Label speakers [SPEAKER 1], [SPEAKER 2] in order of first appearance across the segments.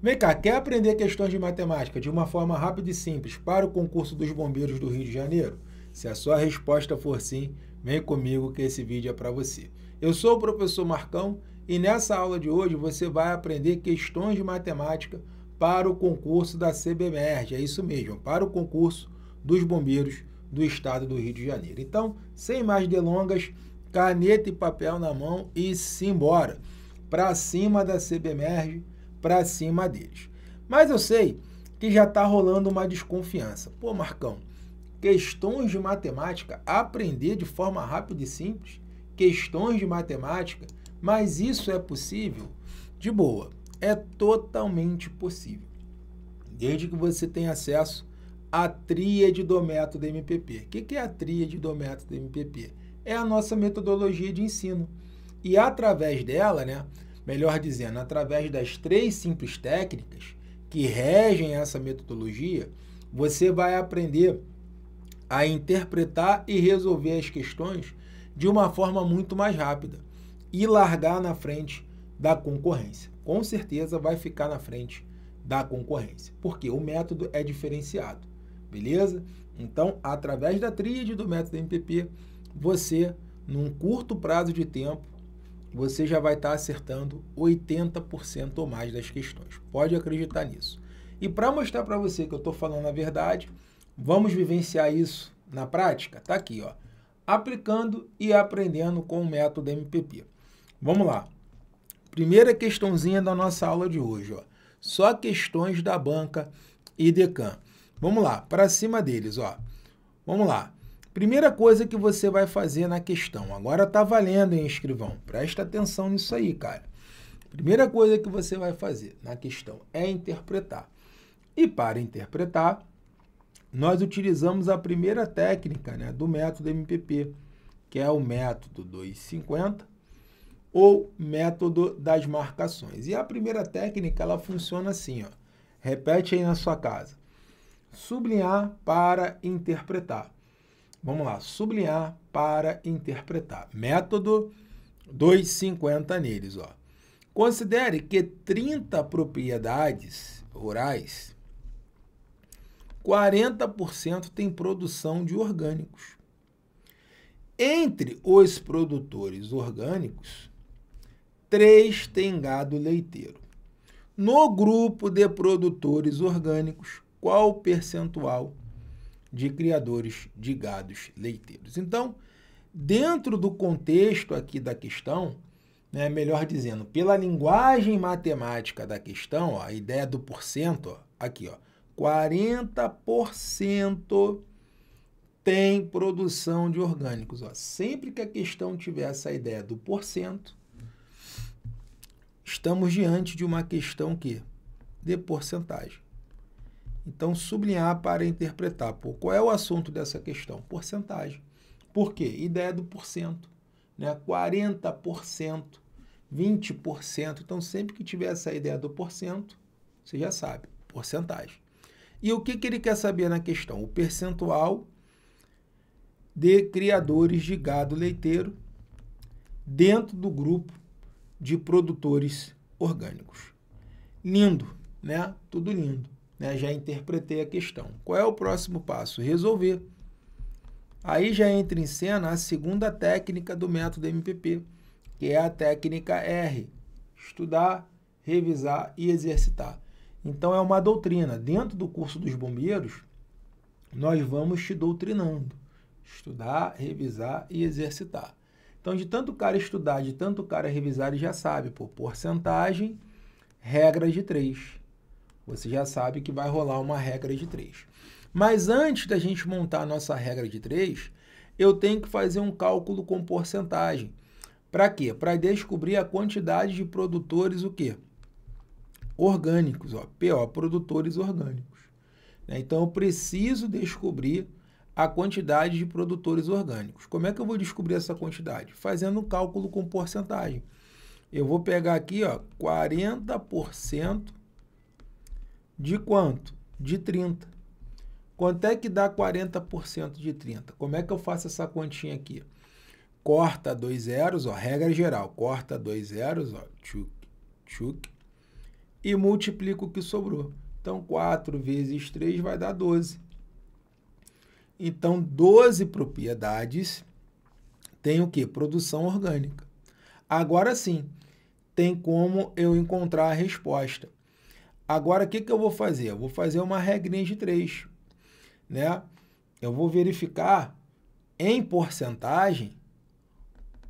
[SPEAKER 1] Vem cá, quer aprender questões de matemática de uma forma rápida e simples para o concurso dos bombeiros do Rio de Janeiro? Se a sua resposta for sim, vem comigo que esse vídeo é para você. Eu sou o professor Marcão e nessa aula de hoje você vai aprender questões de matemática para o concurso da CBMERG, é isso mesmo, para o concurso dos bombeiros do estado do Rio de Janeiro. Então, sem mais delongas, caneta e papel na mão e simbora! Para cima da CBMERG, para cima deles. Mas eu sei que já está rolando uma desconfiança. Pô, Marcão, questões de matemática, aprender de forma rápida e simples, questões de matemática, mas isso é possível? De boa, é totalmente possível. Desde que você tenha acesso à tríade do método MPP. O que é a tríade do método MPP? É a nossa metodologia de ensino. E através dela, né, melhor dizendo, através das três simples técnicas que regem essa metodologia, você vai aprender a interpretar e resolver as questões de uma forma muito mais rápida e largar na frente da concorrência. Com certeza vai ficar na frente da concorrência, porque o método é diferenciado, beleza? Então, através da tríade do método MPP, você, num curto prazo de tempo, você já vai estar acertando 80% ou mais das questões. Pode acreditar nisso. E para mostrar para você que eu estou falando a verdade, vamos vivenciar isso na prática? Está aqui, ó. aplicando e aprendendo com o método MPP. Vamos lá. Primeira questãozinha da nossa aula de hoje. Ó. Só questões da banca e DECAM. Vamos lá, para cima deles. Ó. Vamos lá. Primeira coisa que você vai fazer na questão, agora tá valendo, hein, escrivão? Presta atenção nisso aí, cara. Primeira coisa que você vai fazer na questão é interpretar. E para interpretar, nós utilizamos a primeira técnica né, do método MPP, que é o método 250 ou método das marcações. E a primeira técnica, ela funciona assim, ó. Repete aí na sua casa. Sublinhar para interpretar. Vamos lá, sublinhar para interpretar. Método 250 neles, ó. Considere que 30 propriedades rurais, 40% tem produção de orgânicos. Entre os produtores orgânicos, três têm gado leiteiro. No grupo de produtores orgânicos, qual o percentual de criadores de gados leiteiros. Então, dentro do contexto aqui da questão, né, melhor dizendo, pela linguagem matemática da questão, ó, a ideia do porcento, ó, aqui, ó, 40% tem produção de orgânicos. Ó. Sempre que a questão tiver essa ideia do porcento, estamos diante de uma questão que de porcentagem. Então, sublinhar para interpretar. Pô, qual é o assunto dessa questão? Porcentagem. Por quê? Ideia do porcento. Né? 40%, 20%. Então, sempre que tiver essa ideia do porcento, você já sabe, porcentagem. E o que, que ele quer saber na questão? O percentual de criadores de gado leiteiro dentro do grupo de produtores orgânicos. Lindo, né? Tudo lindo né, já interpretei a questão. Qual é o próximo passo? Resolver. Aí já entra em cena a segunda técnica do método MPP, que é a técnica R: estudar, revisar e exercitar. Então é uma doutrina. Dentro do curso dos bombeiros, nós vamos te doutrinando: estudar, revisar e exercitar. Então, de tanto cara estudar, de tanto cara revisar, ele já sabe, por porcentagem, regra de três você já sabe que vai rolar uma regra de três. Mas antes da gente montar a nossa regra de três, eu tenho que fazer um cálculo com porcentagem. Para quê? Para descobrir a quantidade de produtores o quê? Orgânicos, ó, PO, produtores orgânicos. Né? Então, eu preciso descobrir a quantidade de produtores orgânicos. Como é que eu vou descobrir essa quantidade? Fazendo um cálculo com porcentagem. Eu vou pegar aqui, ó, 40% de quanto? De 30. Quanto é que dá 40% de 30? Como é que eu faço essa continha aqui? Corta dois zeros, ó, regra geral, corta dois zeros, ó, tchuc, tchuc, e multiplica o que sobrou. Então, 4 vezes 3 vai dar 12. Então, 12 propriedades tem o quê? Produção orgânica. Agora sim, tem como eu encontrar a resposta. Agora, o que, que eu vou fazer? Eu vou fazer uma regrinha de três, né? Eu vou verificar em porcentagem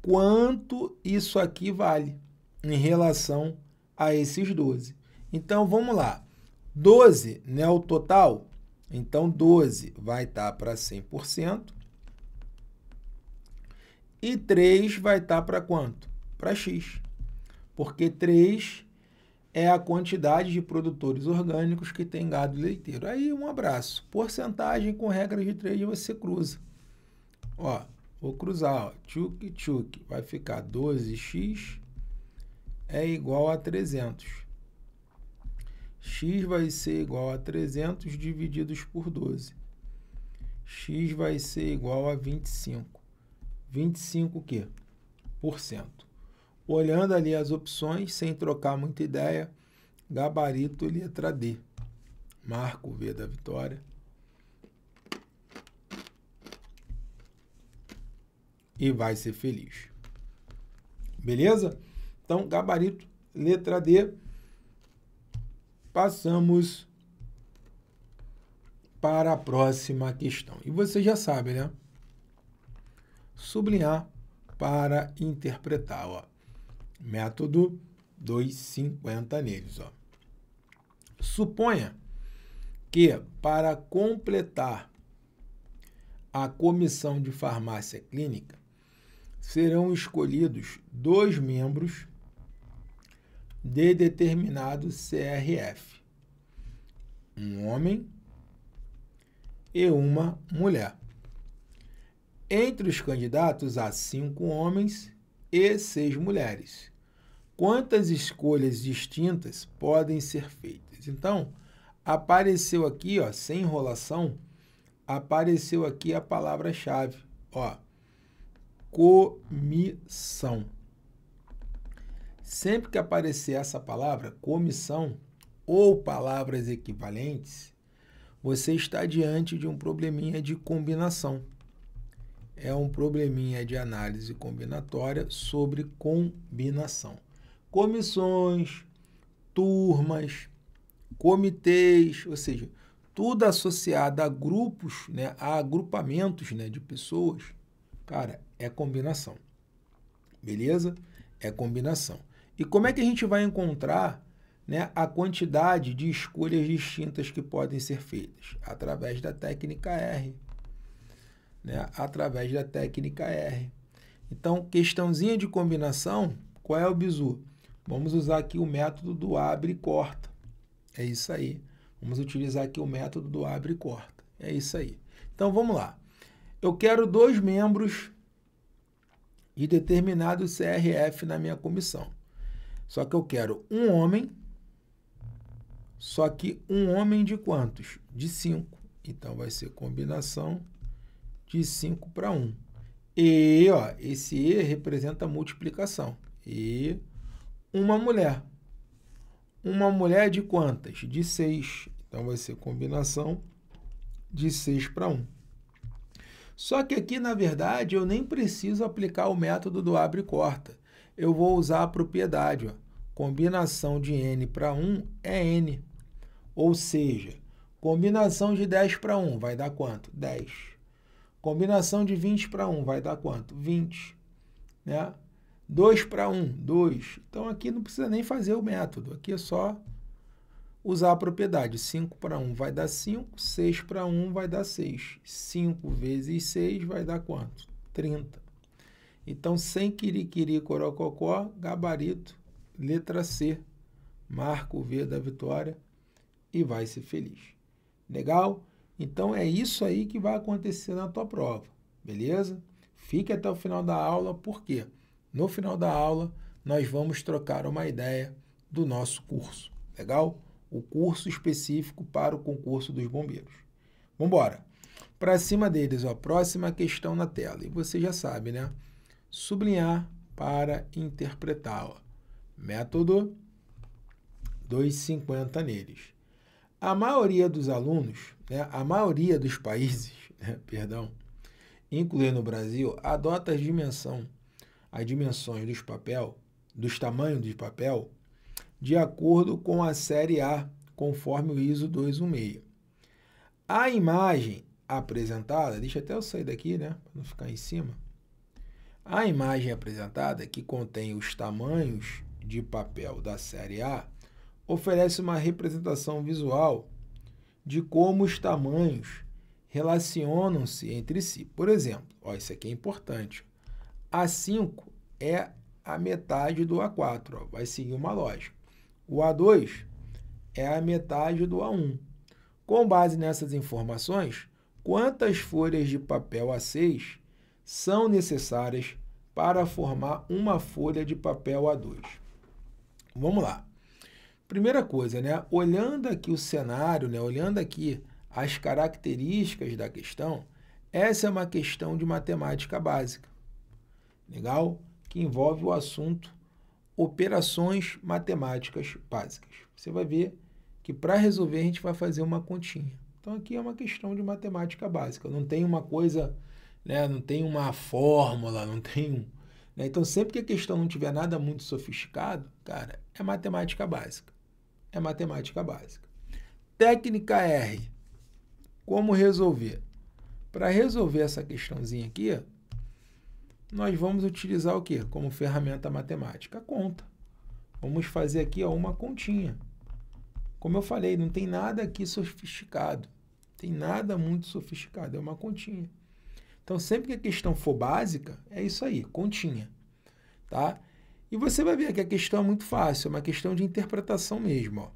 [SPEAKER 1] quanto isso aqui vale em relação a esses 12. Então, vamos lá. 12, né, o total? Então, 12 vai estar tá para 100%. E 3 vai estar tá para quanto? Para x. Porque 3 é a quantidade de produtores orgânicos que tem gado leiteiro. Aí um abraço. Porcentagem com regras de trade você cruza. Ó, vou cruzar, ó, tchuk tchuk, vai ficar 12x é igual a 300. x vai ser igual a 300 divididos por 12. x vai ser igual a 25. 25 o quê? Por cento olhando ali as opções, sem trocar muita ideia, gabarito letra D. Marco V da vitória. E vai ser feliz. Beleza? Então, gabarito letra D. Passamos para a próxima questão. E você já sabe, né? Sublinhar para interpretar. Ó método 250 neles. Ó. Suponha que, para completar a comissão de farmácia clínica, serão escolhidos dois membros de determinado CRF, um homem e uma mulher. Entre os candidatos, há cinco homens e seis mulheres. Quantas escolhas distintas podem ser feitas? Então, apareceu aqui, ó, sem enrolação, apareceu aqui a palavra-chave, ó, comissão. Sempre que aparecer essa palavra, comissão, ou palavras equivalentes, você está diante de um probleminha de combinação é um probleminha de análise combinatória sobre combinação. Comissões, turmas, comitês, ou seja, tudo associado a grupos, né, a agrupamentos né, de pessoas, cara, é combinação. Beleza? É combinação. E como é que a gente vai encontrar né, a quantidade de escolhas distintas que podem ser feitas? Através da técnica R né, através da técnica R. Então, questãozinha de combinação, qual é o bizu? Vamos usar aqui o método do abre e corta. É isso aí. Vamos utilizar aqui o método do abre e corta. É isso aí. Então, vamos lá. Eu quero dois membros de determinado CRF na minha comissão. Só que eu quero um homem, só que um homem de quantos? De cinco. Então, vai ser combinação de 5 para 1. E, ó, esse E representa multiplicação. E uma mulher. Uma mulher de quantas? De 6. Então vai ser combinação de 6 para 1. Só que aqui, na verdade, eu nem preciso aplicar o método do abre e corta. Eu vou usar a propriedade. Ó. Combinação de n para 1 é n. Ou seja, combinação de 10 para 1 vai dar quanto? 10. Combinação de 20 para 1 vai dar quanto? 20. Né? 2 para 1, 2. Então aqui não precisa nem fazer o método, aqui é só usar a propriedade. 5 para 1 vai dar 5, 6 para 1 vai dar 6. 5 vezes 6 vai dar quanto? 30. Então, sem quiriquiri, corococó, gabarito, letra C, marca o V da vitória e vai ser feliz. Legal? Então é isso aí que vai acontecer na tua prova, beleza? Fique até o final da aula, porque no final da aula nós vamos trocar uma ideia do nosso curso, legal? O curso específico para o concurso dos bombeiros. Vamos embora. Para cima deles, ó, próxima questão na tela. E você já sabe, né? Sublinhar para interpretá-la. Método 250 neles. A maioria dos alunos, né, a maioria dos países, né, perdão, incluindo o Brasil, adota as dimensões dos papel, dos tamanhos de papel, de acordo com a série A, conforme o ISO 216. A imagem apresentada, deixa até eu sair daqui, né, para não ficar em cima. A imagem apresentada, que contém os tamanhos de papel da série A, oferece uma representação visual de como os tamanhos relacionam-se entre si. Por exemplo, ó, isso aqui é importante. A5 é a metade do A4, ó, vai seguir uma lógica. O A2 é a metade do A1. Com base nessas informações, quantas folhas de papel A6 são necessárias para formar uma folha de papel A2? Vamos lá. Primeira coisa, né? olhando aqui o cenário, né? olhando aqui as características da questão, essa é uma questão de matemática básica, legal? Que envolve o assunto operações matemáticas básicas. Você vai ver que para resolver a gente vai fazer uma continha. Então aqui é uma questão de matemática básica, não tem uma coisa, né? não tem uma fórmula, não tem um... Né? Então sempre que a questão não tiver nada muito sofisticado, cara, é matemática básica é matemática básica. Técnica R. Como resolver? Para resolver essa questãozinha aqui, nós vamos utilizar o que como ferramenta matemática? A conta. Vamos fazer aqui ó, uma continha. Como eu falei, não tem nada aqui sofisticado. Tem nada muito sofisticado, é uma continha. Então, sempre que a questão for básica, é isso aí, continha. Tá? E você vai ver que a questão é muito fácil, é uma questão de interpretação mesmo. Ó.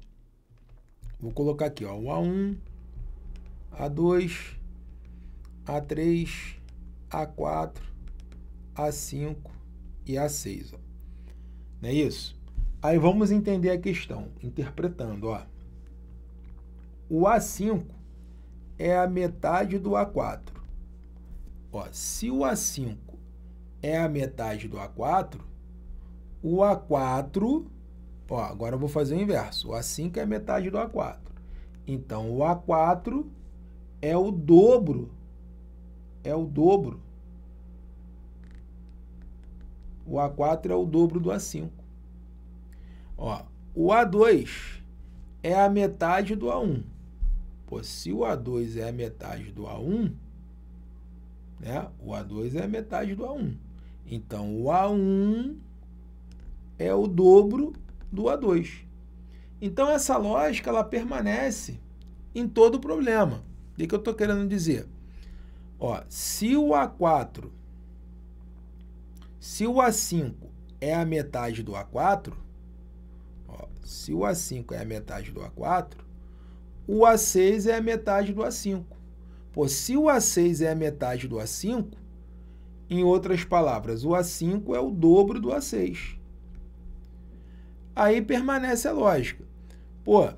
[SPEAKER 1] Vou colocar aqui, ó, o A1, A2, A3, A4, A5 e A6. Ó. Não é isso? Aí vamos entender a questão, interpretando. Ó. O A5 é a metade do A4. Ó, se o A5 é a metade do A4, o A4, ó, agora eu vou fazer o inverso. O A5 é metade do A4. Então, o A4 é o dobro. É o dobro. O A4 é o dobro do A5. Ó, o A2 é a metade do A1. Pô, se o A2 é a metade do A1, né? O A2 é a metade do A1. Então, o A1 é o dobro do A2. Então essa lógica ela permanece em todo o problema. O que, eu estou querendo dizer? Ó, se o A4, se o A5 é a metade do A4, ó, se o A5 é a metade do A4, o A6 é a metade do A5. Pô, se o A6 é a metade do A5, em outras palavras, o A5 é o dobro do A6 aí permanece a é lógica. Pô,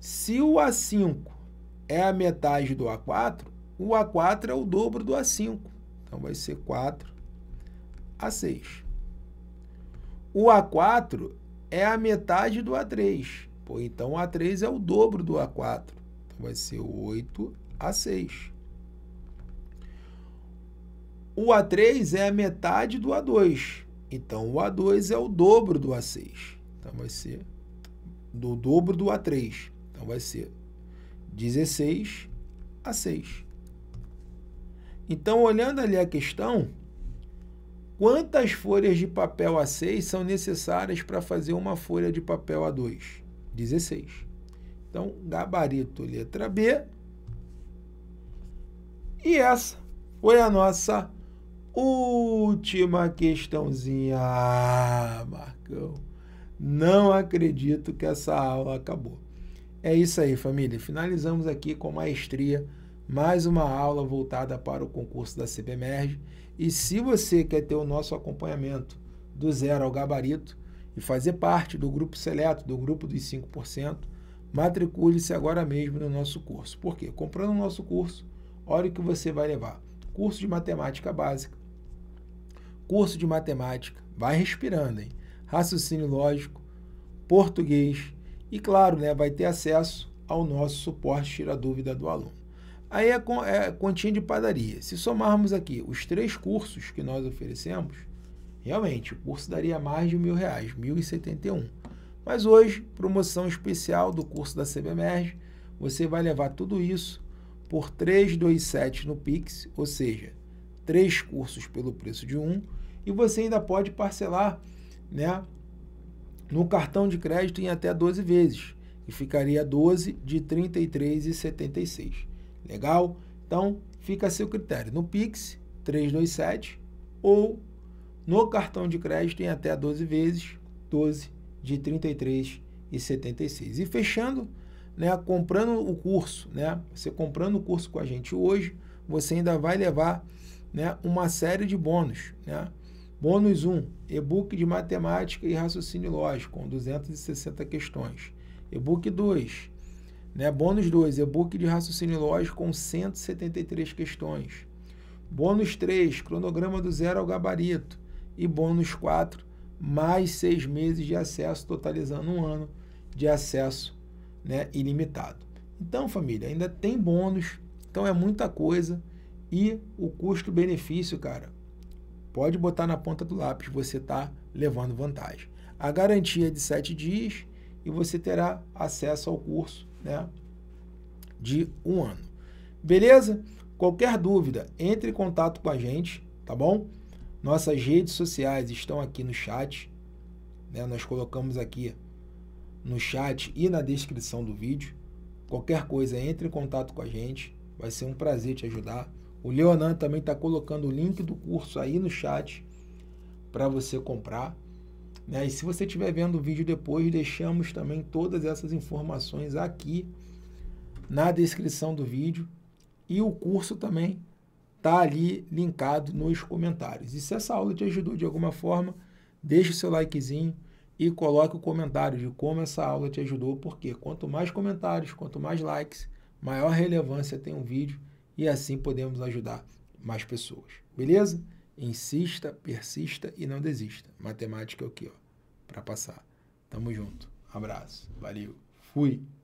[SPEAKER 1] se o A5 é a metade do A4, o A4 é o dobro do A5. Então vai ser 4 A6. O A4 é a metade do A3. Pô, então A3 é o dobro do A4. Então vai ser 8 A6. O A3 é a metade do A2. Então o A2 é o dobro do A6. Então vai ser do dobro do A3. Então vai ser 16 a 6. Então, olhando ali a questão, quantas folhas de papel A6 são necessárias para fazer uma folha de papel A2? 16. Então, gabarito letra B. E essa foi a nossa última questãozinha. Ah, Marcão. Não acredito que essa aula acabou. É isso aí, família. Finalizamos aqui com maestria mais uma aula voltada para o concurso da CBMERG. E se você quer ter o nosso acompanhamento do zero ao gabarito e fazer parte do grupo seleto, do grupo dos 5%, matricule-se agora mesmo no nosso curso. Por quê? Comprando o nosso curso, olha o que você vai levar. Curso de matemática básica, curso de matemática, vai respirando, hein? raciocínio lógico, português e, claro, né, vai ter acesso ao nosso suporte Tira Dúvida do Aluno. Aí é, con é continha de padaria. Se somarmos aqui os três cursos que nós oferecemos, realmente o curso daria mais de mil reais, mil e setenta Mas hoje, promoção especial do curso da CBMERG, você vai levar tudo isso por 327 no Pix, ou seja, três cursos pelo preço de um, e você ainda pode parcelar né? No cartão de crédito em até 12 vezes, que ficaria 12 de 33,76. Legal? Então, fica a seu critério. No Pix 327 ou no cartão de crédito em até 12 vezes, 12 de 33,76. E fechando, né, comprando o curso, né? Você comprando o curso com a gente hoje, você ainda vai levar, né, uma série de bônus, né? Bônus 1, e-book de matemática e raciocínio lógico, com 260 questões. E-book 2, né? Bônus 2, e-book de raciocínio lógico com 173 questões. Bônus 3, cronograma do zero ao gabarito. E bônus 4, mais seis meses de acesso, totalizando um ano de acesso né, ilimitado. Então, família, ainda tem bônus, então é muita coisa. E o custo-benefício, cara, Pode botar na ponta do lápis, você está levando vantagem. A garantia é de 7 dias e você terá acesso ao curso né, de um ano. Beleza? Qualquer dúvida, entre em contato com a gente, tá bom? Nossas redes sociais estão aqui no chat. Né? Nós colocamos aqui no chat e na descrição do vídeo. Qualquer coisa, entre em contato com a gente. Vai ser um prazer te ajudar. O Leonan também está colocando o link do curso aí no chat para você comprar. Né? E se você estiver vendo o vídeo depois, deixamos também todas essas informações aqui na descrição do vídeo. E o curso também está ali linkado nos comentários. E se essa aula te ajudou de alguma forma, deixe o seu likezinho e coloque o comentário de como essa aula te ajudou, porque quanto mais comentários, quanto mais likes, maior relevância tem um vídeo e assim podemos ajudar mais pessoas. Beleza? Insista, persista e não desista. Matemática é o que, ó, para passar. Tamo junto. Abraço. Valeu. Fui.